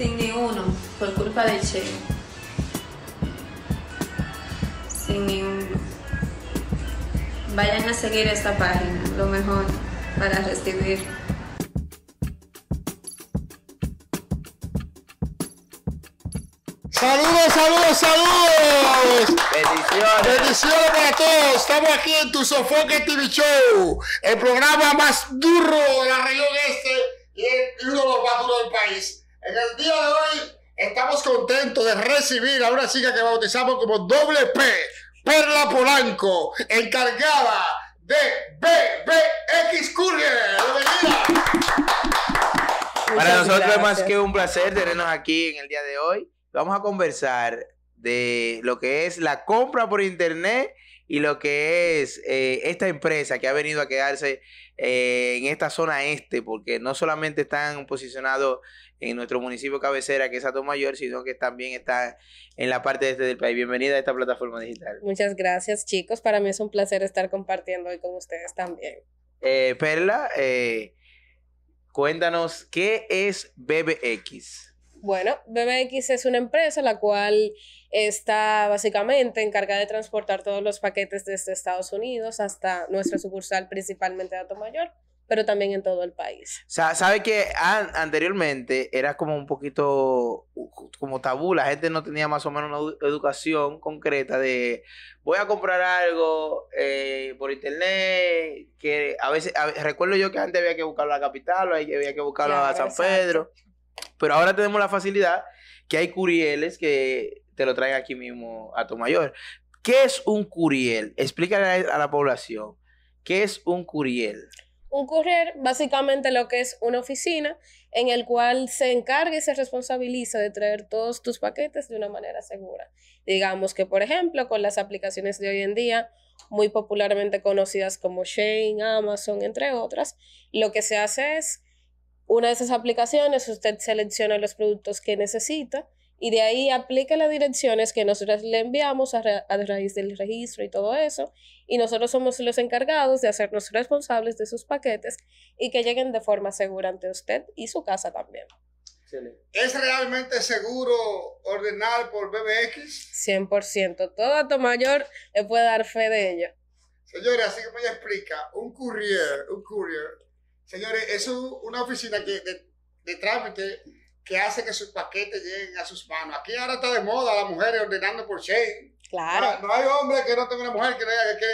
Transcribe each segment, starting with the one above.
Sin ninguno, por culpa de Che. Sin ninguno. Vayan a seguir esta página, lo mejor, para recibir. Saludos, saludos, saludos. Bendiciones. Bendiciones para todos. Estamos aquí en Tu Sofoque TV Show, el programa más duro de la región este y uno de los más duros del país. En el día de hoy estamos contentos de recibir a una chica que bautizamos como WP P, Perla Polanco, encargada de BBX Courier. Bienvenida. Para nosotros es más que un placer tenernos aquí en el día de hoy. Vamos a conversar de lo que es la compra por internet y lo que es eh, esta empresa que ha venido a quedarse eh, en esta zona este, porque no solamente están posicionados en nuestro municipio cabecera, que es Mayor, sino que también están en la parte este del país. Bienvenida a esta plataforma digital. Muchas gracias, chicos. Para mí es un placer estar compartiendo hoy con ustedes también. Eh, Perla, cuéntanos, ¿qué es BBX? Bueno, BMX es una empresa la cual está básicamente encargada de transportar todos los paquetes desde Estados Unidos hasta nuestra sucursal, principalmente de Mayor, pero también en todo el país. O sea, sabe que anteriormente era como un poquito como tabú, la gente no tenía más o menos una educación concreta de voy a comprar algo eh, por internet, que a veces, recuerdo yo que antes había que buscarlo a la capital, o había que buscarlo a San Pedro. Pero ahora tenemos la facilidad que hay curieles que te lo traen aquí mismo a tu mayor. ¿Qué es un curiel? Explícale a la población. ¿Qué es un curiel? Un curiel, básicamente lo que es una oficina en el cual se encarga y se responsabiliza de traer todos tus paquetes de una manera segura. Digamos que, por ejemplo, con las aplicaciones de hoy en día, muy popularmente conocidas como Shane, Amazon, entre otras, lo que se hace es una de esas aplicaciones, usted selecciona los productos que necesita y de ahí aplica las direcciones que nosotros le enviamos a, raíz del registro y todo eso. Y nosotros somos los encargados de hacernos responsables de sus paquetes y que lleguen de forma segura ante usted y su casa también. ¿Es realmente seguro ordenar por BBX? 100%. Todo acto mayor le puede dar fe de ello. Señores, así como ella explica, un courier, un courier Señores, es una oficina de, trámite que hace que sus paquetes lleguen a sus manos. Aquí ahora está de moda las mujeres ordenando por chain. Claro. Ah, no, hay hombre que no tenga una mujer que no haya que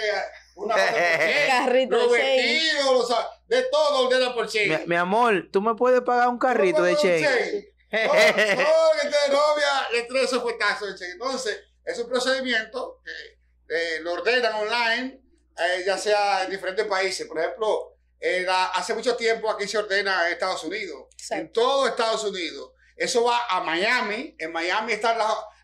una carrito de vestido, o sea, de todo ordena por chain. Mi, amor, tú me puedes pagar un carrito de chain. No, no, que te novia le trae esos puestazo de chain. Entonces, es un procedimiento que eh, lo ordenan online, eh, ya sea en diferentes países. Por ejemplo, eh, hace mucho tiempo aquí se ordena en Estados Unidos, en todo Estados Unidos. Eso va a Miami, en Miami están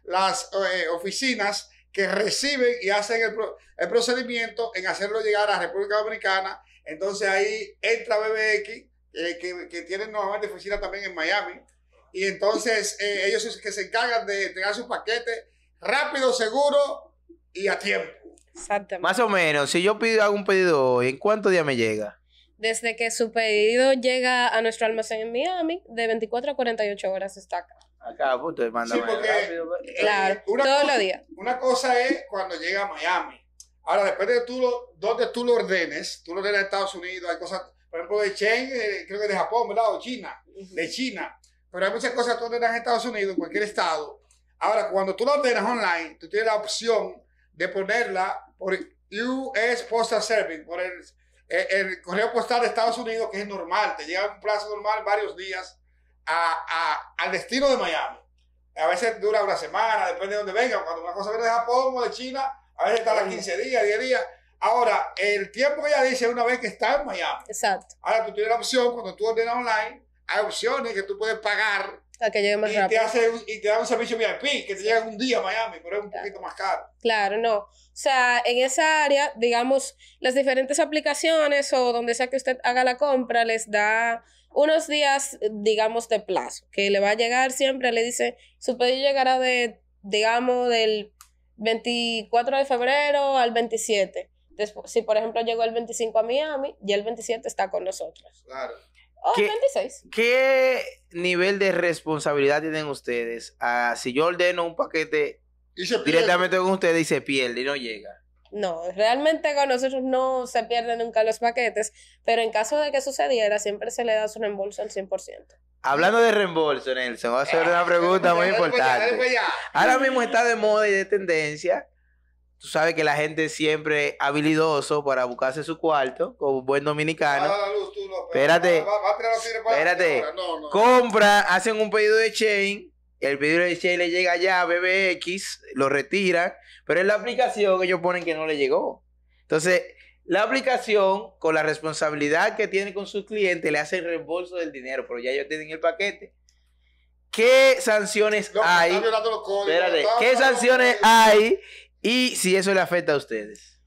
las eh, oficinas que reciben y hacen el, procedimiento en hacerlo llegar a República Dominicana. Entonces ahí entra BBX, eh, que, tienen nuevamente oficina también en Miami. Y entonces ellos que se encargan de entregar sus paquetes rápido, seguro y a tiempo. Exactamente. Más o menos, si yo pido, hago un pedido hoy, ¿en cuánto día me llega? Desde que su pedido llega a nuestro almacén en Miami, de 24 a 48 horas está acá. Acá, manda sí, porque, Claro, todos cosa, los días. Una cosa es cuando llega a Miami. Ahora, después de tú tú lo ordenes. Tú lo ordenas en Estados Unidos, hay cosas, por ejemplo, de Chen, eh, creo que de Japón, ¿verdad? O China, de China. Pero hay muchas cosas que tú ordenas en Estados Unidos, en cualquier estado. Ahora, cuando tú lo ordenas online, tú tienes la opción de ponerla por US Postal Service, por el eh, el correo postal de Estados Unidos, que es normal, te llega en un plazo normal varios días a, a, al destino de Miami. A veces dura una semana, depende de dónde venga. Cuando una cosa viene de Japón o de China, a veces está las 15 días, 10 días. Ahora, el tiempo que ella dice una vez que está en Miami. Exacto. Ahora tú tienes la opción, cuando tú ordenas online, hay opciones que tú puedes pagar y Te y da un servicio VIP que te llega un día a Miami, pero es un poquito más caro. Claro, no. O sea, en esa área, digamos, las diferentes aplicaciones o donde sea que usted haga la compra, les da unos días, digamos, de plazo, que le va a llegar siempre, le dice, su pedido llegará de, digamos, del 24 de febrero al 27. Después, si, por ejemplo, llegó el 25 a Miami, ya el 27 está con nosotros. Claro. Oh, ¿Qué, nivel de responsabilidad tienen ustedes? Ah, si yo ordeno un paquete directamente con ustedes y se pierde y no llega. No, realmente con nosotros no se pierden nunca los paquetes, pero en caso de que sucediera, siempre se le da su reembolso al 100%. Hablando de reembolso, Nelson, voy a hacer una pregunta muy importante. Ahora mismo está de moda y de tendencia Tú sabes que la gente siempre habilidoso para buscarse su cuarto como un buen dominicano. espérate, compra, hacen un pedido de chain, el pedido de chain le llega ya a BBX, lo retira... pero en la aplicación ellos ponen que no le llegó. Entonces, la aplicación, con la responsabilidad que tiene con sus clientes, le hace el reembolso del dinero, pero ya ellos tienen el paquete. ¿Qué sanciones hay? Espérate, ¿qué sanciones hay y si eso le afecta a ustedes.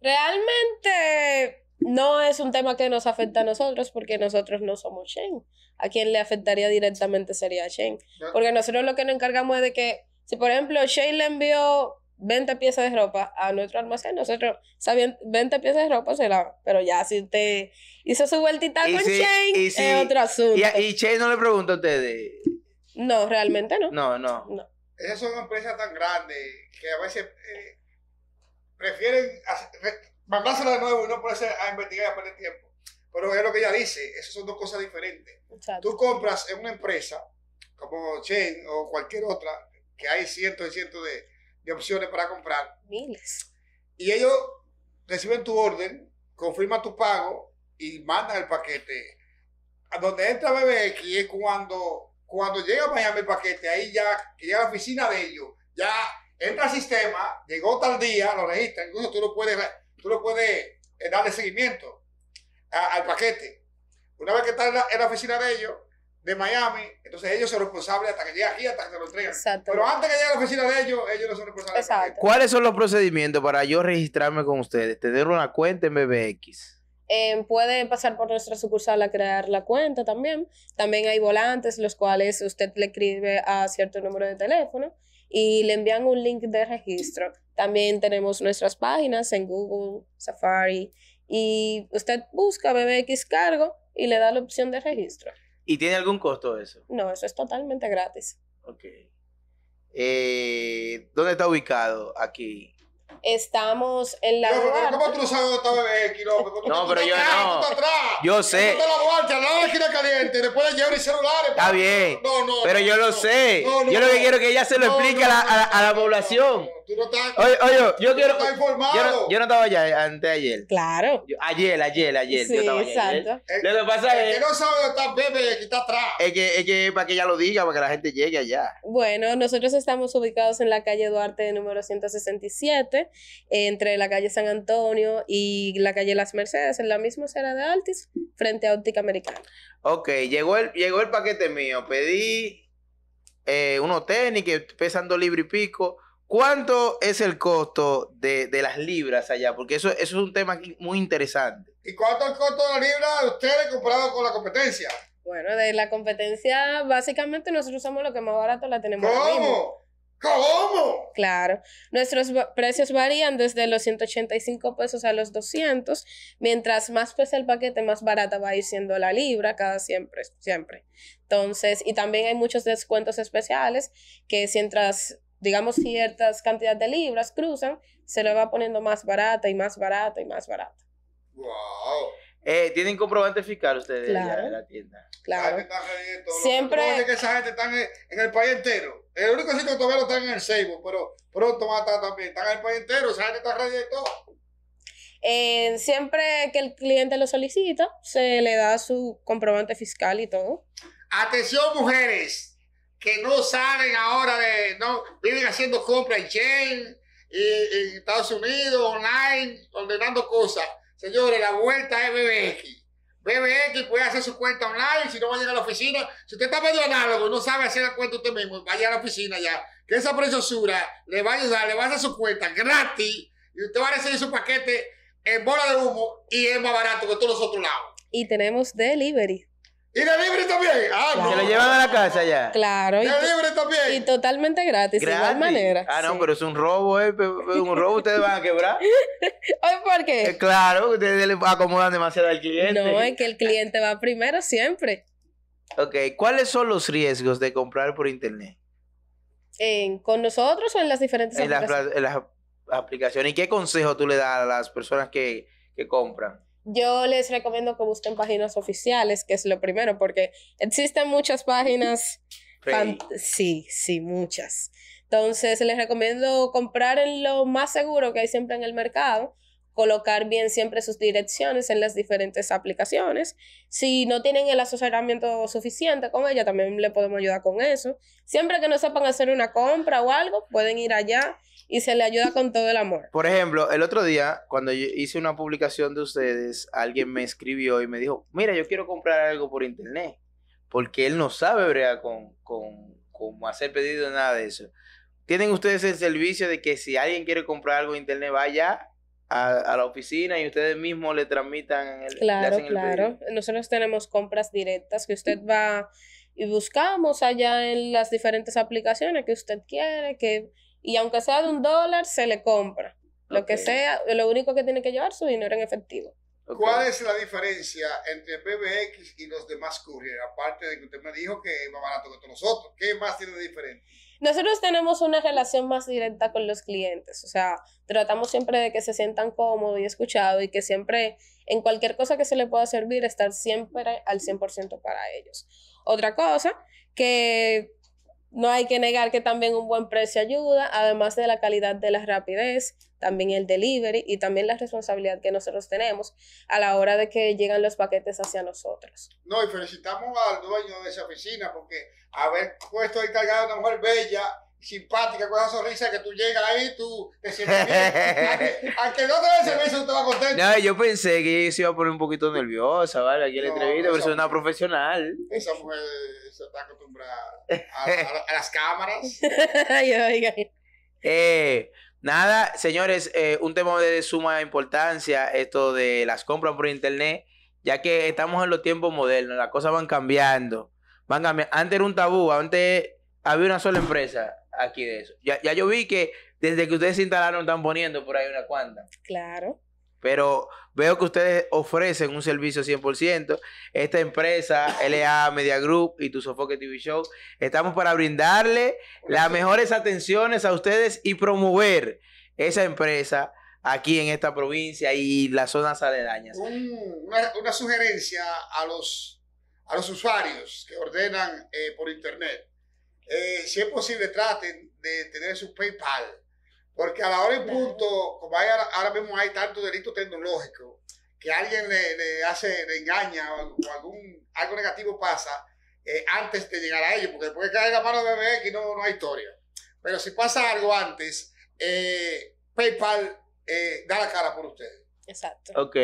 Realmente no es un tema que nos afecta a nosotros porque nosotros no somos Shane. A quien le afectaría directamente sería Shane. Porque nosotros lo que nos encargamos es de que, si por ejemplo Shane le envió 20 piezas de ropa a nuestro almacén, nosotros, sabiendo 20 piezas de ropa se Pero ya si usted hizo su vueltita con Shane, es otro asunto. Y, y Shane no le pregunta a ustedes. No, realmente no. No, no. No. Esas son empresas tan grandes que a veces eh, prefieren mandársela de nuevo y no ponerse a investigar y a perder tiempo. Pero es lo que ella dice, esas son dos cosas diferentes. Tú compras en una empresa como Chain o cualquier otra, que hay cientos y cientos de, opciones para comprar. Miles. Y ellos reciben tu orden, confirman tu pago y mandan el paquete. A donde entra BBX es cuando cuando llega a Miami el paquete, ahí ya llega a la oficina de ellos, ya entra al sistema, llegó tal día, lo registra, incluso tú lo puedes, tú lo puedes eh, darle seguimiento al paquete. Una vez que está en la, oficina de ellos, de Miami, entonces ellos son responsables hasta que llega aquí, hasta que se lo entregan. Pero antes que llegue a la oficina de ellos, ellos no son responsables. ¿Cuáles son los procedimientos para yo registrarme con ustedes? Tener una cuenta en BBX. Em, puede pasar por nuestra sucursal a crear la cuenta también. También hay volantes, los cuales usted le escribe a cierto número de teléfono y le envían un link de registro. También tenemos nuestras páginas en Google, Safari y usted busca BBX Cargo y le da la opción de registro. ¿Y tiene algún costo eso? No, eso es totalmente gratis. Ok. Eh, ¿Dónde está ubicado aquí? estamos en la. no no, pero yo no. Yo sé. Está bien. No, no. Pero yo lo sé. yo lo que quiero es que ella se lo explique a, la, a la población. Oye, oye, yo quiero. No Yo, no, estaba allá eh, antes de ayer. Claro. ayer, ayer, ayer. Sí, exacto. Ayer. Eh, lo que es. que no sabe dónde está Pepe aquí atrás. Es que, es para que ella lo diga, para que la gente llegue allá. Bueno, nosotros estamos ubicados en la calle Duarte número 167, entre la calle San Antonio y la calle Las Mercedes, en la misma sala de Altis, frente a Óptica Americana. Ok, llegó el, llegó el paquete mío. Pedí eh, unos tenis que pesan dos libros y pico ¿Cuánto es el costo de, las libras allá? Porque eso, es un tema muy interesante. ¿Y cuánto es el costo de la libra de ustedes comparado con la competencia? Bueno, de la competencia, básicamente nosotros usamos lo que más barato la tenemos. ¿Cómo? ¿Cómo? Claro. Nuestros precios varían desde los 185 pesos a los 200. Mientras más pesa el paquete, más barata va a ir siendo la libra cada siempre, siempre. Entonces, y también hay muchos descuentos especiales que si digamos, ciertas cantidades de libras cruzan, se lo va poniendo más barata y más barata y más barata. ¡Wow! Eh, ¿Tienen comprobante fiscal ustedes de la tienda? Claro. ¡Claro! Siempre. que esa gente está en, el, país entero. El único sitio que todavía están en el Seibo, pero pronto va a estar también. Están en el país entero, esa gente está reyendo. Eh, siempre que el cliente lo solicita, se le da su comprobante fiscal y todo. Atención, mujeres que no salen ahora de, no, viven haciendo compras en chain y, eh, en Estados Unidos, online, ordenando cosas. Señores, la vuelta es BBX. BBX puede hacer su cuenta online, si no va a llegar a la oficina. Si usted está medio análogo y no sabe hacer la cuenta usted mismo, vaya a la oficina ya. Que esa preciosura le va a ayudar, le va a hacer su cuenta gratis y usted va a recibir su paquete en bola de humo y es más barato que todos los otros lados. Y tenemos delivery ¿Y de libre también? Ah, no. Se lo llevan a la casa ya. Claro. Y libre también? Y totalmente gratis, de igual manera. Ah, no, pero es un robo, ¿eh? Un robo ustedes van a quebrar. por qué? Eh, claro, ustedes le acomodan demasiado al cliente. No, es que el cliente va primero siempre. Ok, ¿cuáles son los riesgos de comprar por internet? ¿En, ¿Con nosotros o en las diferentes aplicaciones? en las aplicaciones. ¿Y qué consejo tú le das a las personas que, que compran? yo les recomiendo que busquen páginas oficiales, que es lo primero, porque existen muchas páginas. Sí, sí, muchas. Entonces les recomiendo comprar en lo más seguro que hay siempre en el mercado, colocar bien siempre sus direcciones en las diferentes aplicaciones. Si no tienen el asesoramiento suficiente con ella, también le podemos ayudar con eso. Siempre que no sepan hacer una compra o algo, pueden ir allá y se le ayuda con todo el amor. Por ejemplo, el otro día, cuando hice una publicación de ustedes, alguien me escribió y me dijo, mira, yo quiero comprar algo por internet, porque él no sabe Brea, con, con, hacer pedido, nada de eso. ¿Tienen ustedes el servicio de que si alguien quiere comprar algo en internet, vaya a, la oficina y ustedes mismos le transmitan el Claro, claro. Nosotros tenemos compras directas que usted va y buscamos allá en las diferentes aplicaciones que usted quiere, que y aunque sea de un dólar, se le compra. Lo que sea, lo único que tiene que llevar su dinero en efectivo. ¿Cuál es la diferencia entre BBX y los demás courier? Aparte de que usted me dijo que es más barato que todos nosotros, ¿qué más tiene de diferente? Nosotros tenemos una relación más directa con los clientes, o sea, tratamos siempre de que se sientan cómodos y escuchados y que siempre, en cualquier cosa que se le pueda servir, estar siempre al 100% para ellos. Otra cosa, que no hay que negar que también un buen precio ayuda, además de la calidad de la rapidez, también el delivery y también la responsabilidad que nosotros tenemos a la hora de que llegan los paquetes hacia nosotros. No, y felicitamos al dueño de esa oficina porque haber puesto ahí cargado a una mujer bella simpática, con esa sonrisa que tú llegas ahí, tú te sientes bien. Aunque no te ese eso no te vas contento. yo pensé que ella se iba a poner un poquito nerviosa, ¿vale? Aquí la entrevista, pero es una profesional. Esa mujer se está acostumbrada a, las cámaras. Eh, nada, señores, eh, un tema de suma importancia, esto de las compras por internet, ya que estamos en los tiempos modernos, las cosas van cambiando. Van cambiando. Antes era un tabú, antes había una sola empresa aquí de eso. Ya, yo vi que desde que ustedes se instalaron están poniendo por ahí una cuanta. Claro. Pero veo que ustedes ofrecen un servicio 100%. Esta empresa, LA Media Group y tu Sofoque TV Show, estamos para brindarle las mejores atenciones a ustedes y promover esa empresa aquí en esta provincia y las zonas aledañas. una, sugerencia a los, a los usuarios que ordenan eh, por internet eh, si es posible, traten de tener su PayPal. Porque a la hora y punto, como ahora mismo hay tanto delito tecnológico, que alguien le, hace, le engaña o, algún, algo negativo pasa eh, antes de llegar a ellos, porque después cae la mano de BMX no, no hay historia. Pero si pasa algo antes, eh, PayPal da la cara por ustedes. Exacto. Ok,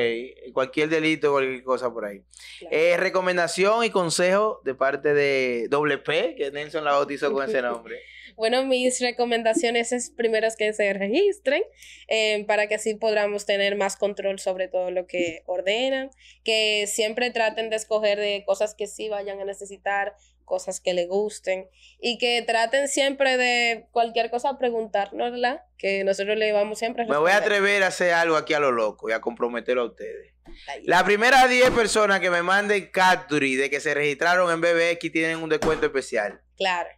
cualquier delito, cualquier cosa por ahí. Eh, recomendación y consejo de parte de WP, que Nelson la bautizó con ese nombre. bueno, mis recomendaciones es primero que se registren eh, para que así podamos tener más control sobre todo lo que ordenan, que siempre traten de escoger de cosas que sí vayan a necesitar cosas que le gusten y que traten siempre de cualquier cosa preguntárnosla, que nosotros le vamos siempre Me voy a atrever a hacer algo aquí a lo loco y a comprometerlo a ustedes. la primera 10 personas que me manden capturis de que se registraron en BBX tienen un descuento especial. Claro.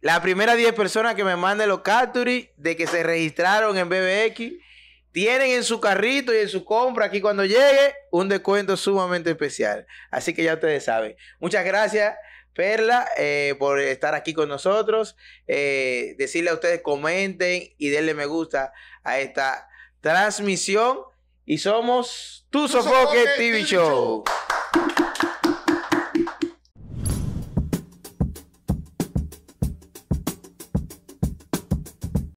la primera 10 personas que me manden los capturis de que se registraron en BBX tienen en su carrito y en su compra aquí cuando llegue un descuento sumamente especial. Así que ya ustedes saben. Muchas gracias. Perla eh, por estar aquí con nosotros. Eh, decirle a ustedes, comenten y denle me gusta a esta transmisión. Y somos Tu Sofoque TV, Show.